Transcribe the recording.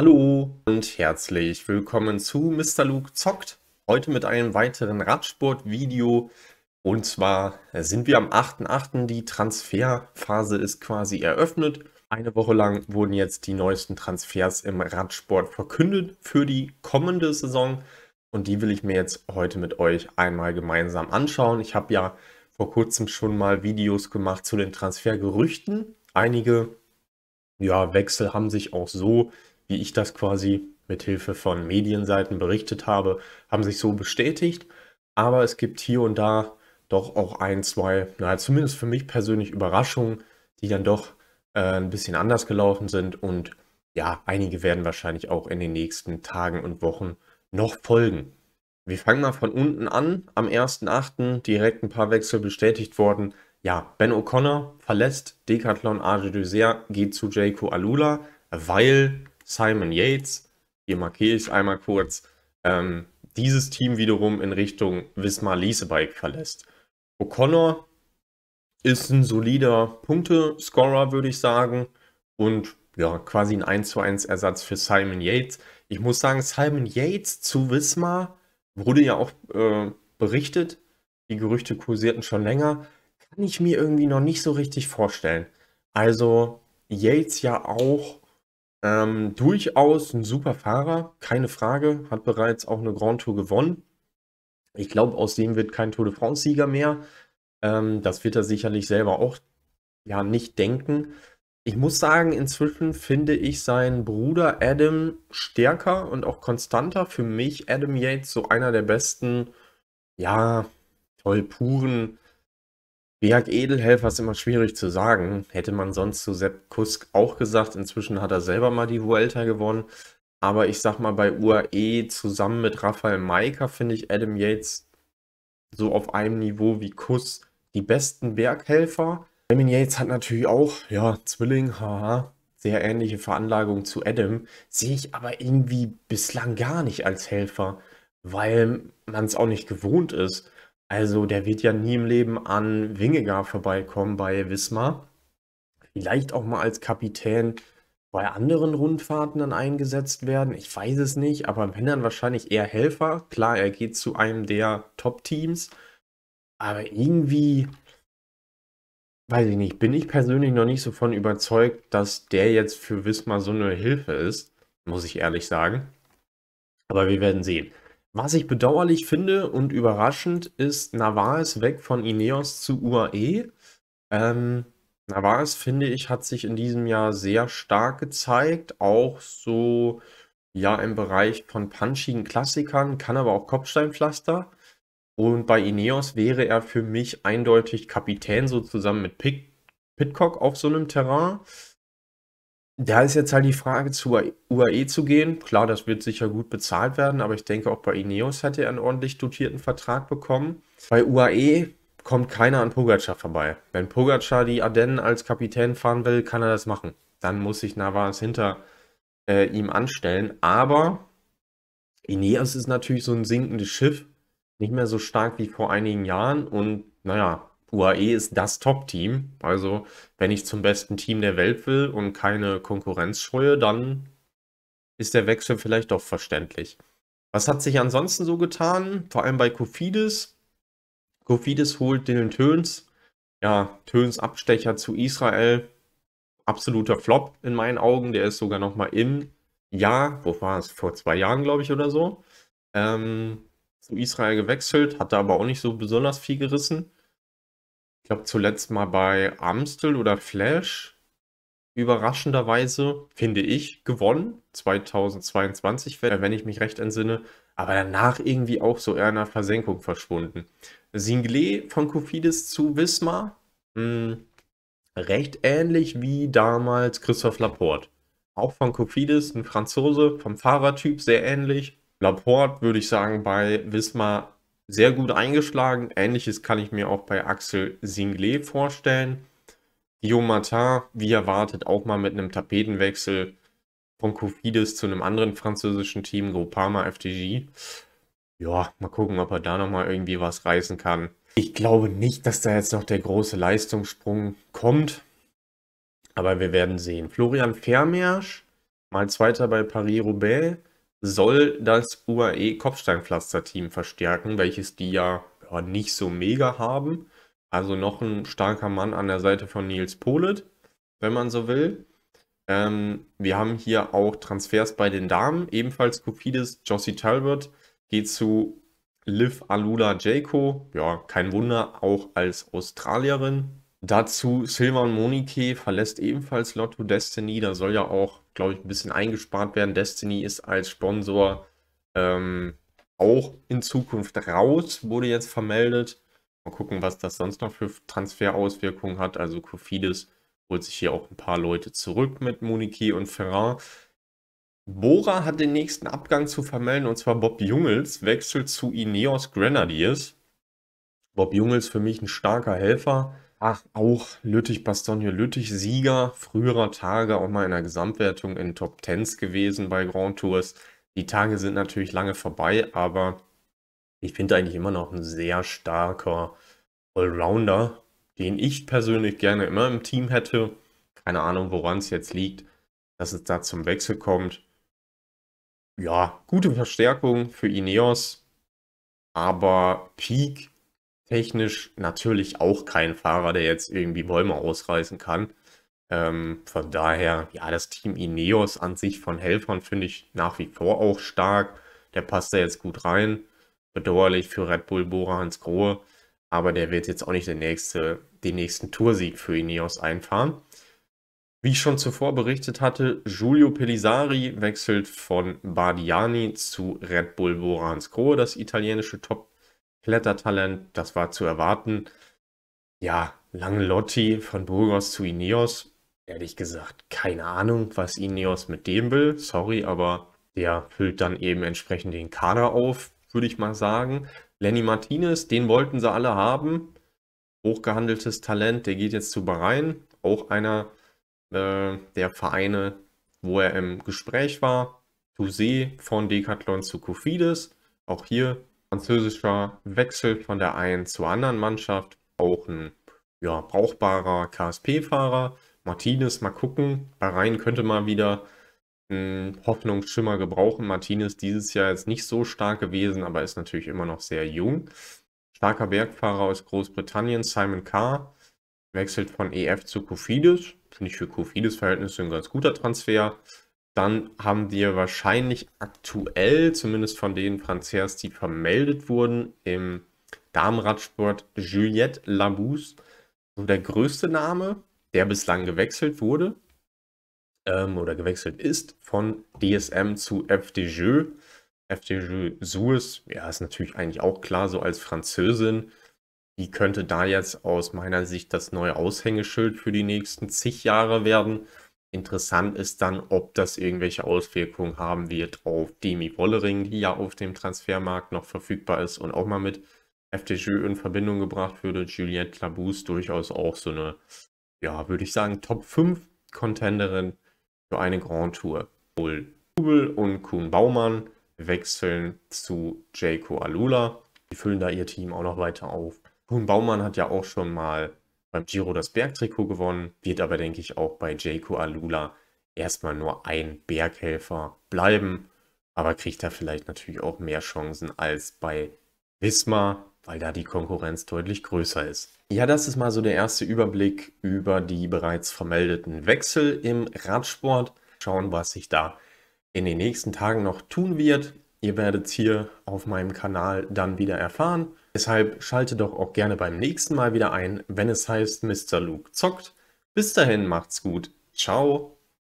Hallo und herzlich willkommen zu Mr. Luke Zockt. Heute mit einem weiteren Radsport-Video. Und zwar sind wir am 8.8. Die Transferphase ist quasi eröffnet. Eine Woche lang wurden jetzt die neuesten Transfers im Radsport verkündet für die kommende Saison. Und die will ich mir jetzt heute mit euch einmal gemeinsam anschauen. Ich habe ja vor kurzem schon mal Videos gemacht zu den Transfergerüchten. Einige ja, Wechsel haben sich auch so wie ich das quasi mit Hilfe von Medienseiten berichtet habe, haben sich so bestätigt. Aber es gibt hier und da doch auch ein, zwei, naja, zumindest für mich persönlich Überraschungen, die dann doch äh, ein bisschen anders gelaufen sind. Und ja, einige werden wahrscheinlich auch in den nächsten Tagen und Wochen noch folgen. Wir fangen mal von unten an. Am 1.8. direkt ein paar Wechsel bestätigt worden. Ja, Ben O'Connor verlässt Decathlon Arge Dessert, geht zu Jayco Alula, weil Simon Yates. Hier markiere ich es einmal kurz. Ähm, dieses Team wiederum in Richtung Wismar Liesebike verlässt. O'Connor ist ein solider Punktescorer, würde ich sagen. Und ja, quasi ein 1 zu 1 Ersatz für Simon Yates. Ich muss sagen, Simon Yates zu Wismar wurde ja auch äh, berichtet. Die Gerüchte kursierten schon länger. Kann ich mir irgendwie noch nicht so richtig vorstellen. Also Yates ja auch ähm, durchaus ein super Fahrer, keine Frage, hat bereits auch eine Grand Tour gewonnen. Ich glaube, aus dem wird kein Tour de France-Sieger mehr. Ähm, das wird er sicherlich selber auch ja nicht denken. Ich muss sagen, inzwischen finde ich seinen Bruder Adam stärker und auch konstanter. Für mich Adam Yates so einer der besten, ja, toll puren Berg Edelhelfer ist immer schwierig zu sagen. Hätte man sonst zu Sepp Kusk auch gesagt. Inzwischen hat er selber mal die Vuelta gewonnen. Aber ich sag mal, bei UAE zusammen mit Rafael Maika finde ich Adam Yates so auf einem Niveau wie Kuss die besten Berghelfer. Adam Yates hat natürlich auch, ja, Zwilling, haha, sehr ähnliche Veranlagung zu Adam. Sehe ich aber irgendwie bislang gar nicht als Helfer, weil man es auch nicht gewohnt ist. Also der wird ja nie im Leben an Wingegaard vorbeikommen bei Wismar. Vielleicht auch mal als Kapitän bei anderen Rundfahrten dann eingesetzt werden. Ich weiß es nicht, aber wenn dann wahrscheinlich eher Helfer. Klar, er geht zu einem der Top-Teams. Aber irgendwie, weiß ich nicht, bin ich persönlich noch nicht so von überzeugt, dass der jetzt für Wismar so eine Hilfe ist, muss ich ehrlich sagen. Aber wir werden sehen. Was ich bedauerlich finde und überraschend ist Navas weg von Ineos zu UAE. Ähm, Navas, finde ich, hat sich in diesem Jahr sehr stark gezeigt. Auch so ja im Bereich von punchigen Klassikern, kann aber auch Kopfsteinpflaster. Und bei Ineos wäre er für mich eindeutig Kapitän, so zusammen mit Pick Pitcock auf so einem Terrain. Da ist jetzt halt die Frage, zu UAE zu gehen. Klar, das wird sicher gut bezahlt werden, aber ich denke, auch bei Ineos hat er einen ordentlich dotierten Vertrag bekommen. Bei UAE kommt keiner an Pogacar vorbei. Wenn Pogacar die Ardennen als Kapitän fahren will, kann er das machen. Dann muss sich Navas hinter äh, ihm anstellen. Aber Ineos ist natürlich so ein sinkendes Schiff. Nicht mehr so stark wie vor einigen Jahren. Und naja, UAE ist das Top-Team. Also, wenn ich zum besten Team der Welt will und keine Konkurrenz scheue, dann ist der Wechsel vielleicht doch verständlich. Was hat sich ansonsten so getan? Vor allem bei Kofidis. Kofidis holt den Töns. Ja, Töns Abstecher zu Israel. Absoluter Flop in meinen Augen. Der ist sogar nochmal im Jahr, wo war es? Vor zwei Jahren, glaube ich, oder so. Ähm, zu Israel gewechselt, hat da aber auch nicht so besonders viel gerissen ich glaube zuletzt mal bei Amstel oder Flash überraschenderweise, finde ich, gewonnen. 2022, äh, wenn ich mich recht entsinne. Aber danach irgendwie auch so eher in der Versenkung verschwunden. Singlet von Kofidis zu Wismar. Hm, recht ähnlich wie damals Christoph Laporte. Auch von Kofidis, ein Franzose, vom Fahrertyp sehr ähnlich. Laporte würde ich sagen, bei Wismar sehr gut eingeschlagen. Ähnliches kann ich mir auch bei Axel Singlet vorstellen. Guillaume Martin, wie erwartet, auch mal mit einem Tapetenwechsel von Kofidis zu einem anderen französischen Team, Groupama FTG. Ja, mal gucken, ob er da nochmal irgendwie was reißen kann. Ich glaube nicht, dass da jetzt noch der große Leistungssprung kommt. Aber wir werden sehen. Florian Vermeersch, mal Zweiter bei Paris-Roubaix soll das UAE-Kopfsteinpflaster-Team verstärken, welches die ja, ja, nicht so mega haben. Also noch ein starker Mann an der Seite von Nils Polet, wenn man so will. Ähm, wir haben hier auch Transfers bei den Damen, ebenfalls Kupides. Josie Talbot geht zu Liv Alula Jaco, ja, kein Wunder, auch als Australierin Dazu Silvan Monique verlässt ebenfalls Lotto Destiny. Da soll ja auch, glaube ich, ein bisschen eingespart werden. Destiny ist als Sponsor ähm, auch in Zukunft raus, wurde jetzt vermeldet. Mal gucken, was das sonst noch für Transferauswirkungen hat. Also Kofidis holt sich hier auch ein paar Leute zurück mit Monique und Ferrand. Bora hat den nächsten Abgang zu vermelden und zwar Bob Jungels wechselt zu Ineos Grenadiers. Bob Jungels für mich ein starker Helfer Ach, auch Lüttich Bastogne Lüttich Sieger früherer Tage, auch mal in der Gesamtwertung in Top Tens gewesen bei Grand Tours. Die Tage sind natürlich lange vorbei, aber ich finde eigentlich immer noch ein sehr starker Allrounder, den ich persönlich gerne immer im Team hätte. Keine Ahnung, woran es jetzt liegt, dass es da zum Wechsel kommt. Ja, gute Verstärkung für Ineos, aber Peak technisch natürlich auch kein Fahrer, der jetzt irgendwie Bäume ausreißen kann. Ähm, von daher, ja, das Team Ineos an sich von Helfern finde ich nach wie vor auch stark. Der passt da jetzt gut rein. Bedauerlich für Red Bull Bora Hans Grohe, aber der wird jetzt auch nicht den, nächste, den nächsten Toursieg für Ineos einfahren. Wie ich schon zuvor berichtet hatte, Giulio Pellisari wechselt von Bardiani zu Red Bull Bora Hans Grohe, das italienische Top Klettertalent, das war zu erwarten. Ja, Langelotti von Burgos zu Ineos. Ehrlich gesagt, keine Ahnung, was Ineos mit dem will. Sorry, aber der füllt dann eben entsprechend den Kader auf, würde ich mal sagen. Lenny Martinez, den wollten sie alle haben. Hochgehandeltes Talent, der geht jetzt zu Bahrain. Auch einer äh, der Vereine, wo er im Gespräch war. Tousé von Decathlon zu Kofidis. Auch hier französischer Wechsel von der einen zur anderen Mannschaft. Auch ein ja, brauchbarer KSP-Fahrer. Martinez, mal gucken. Bei Rhein könnte man wieder einen Hoffnungsschimmer gebrauchen. Martinez dieses Jahr jetzt nicht so stark gewesen, aber ist natürlich immer noch sehr jung. Starker Bergfahrer aus Großbritannien, Simon Carr, wechselt von EF zu Kofidis. Finde ich für Kofidis-Verhältnisse ein ganz guter Transfer. Dann haben wir wahrscheinlich aktuell, zumindest von den Franzers, die vermeldet wurden, im Damenradsport Juliette Labousse, so der größte Name, der bislang gewechselt wurde ähm, oder gewechselt ist von DSM zu FDJ. FDJ Suez, ja, ist natürlich eigentlich auch klar, so als Französin. Die könnte da jetzt aus meiner Sicht das neue Aushängeschild für die nächsten zig Jahre werden. Interessant ist dann, ob das irgendwelche Auswirkungen haben wird auf Demi Wollering, die ja auf dem Transfermarkt noch verfügbar ist und auch mal mit FDJ in Verbindung gebracht würde. Juliette Labousse durchaus auch so eine, ja, würde ich sagen, Top 5 Contenderin für eine Grand Tour. Kubel und Kuhn Baumann wechseln zu Jayco Alula. Die füllen da ihr Team auch noch weiter auf. Kuhn Baumann hat ja auch schon mal beim Giro das Bergtrikot gewonnen, wird aber, denke ich, auch bei Jaco Alula erstmal nur ein Berghelfer bleiben, aber kriegt da vielleicht natürlich auch mehr Chancen als bei Wismar, weil da die Konkurrenz deutlich größer ist. Ja, das ist mal so der erste Überblick über die bereits vermeldeten Wechsel im Radsport. Schauen, was sich da in den nächsten Tagen noch tun wird. Ihr werdet es hier auf meinem Kanal dann wieder erfahren. Deshalb schalte doch auch gerne beim nächsten Mal wieder ein, wenn es heißt Mr. Luke zockt. Bis dahin macht's gut. Ciao.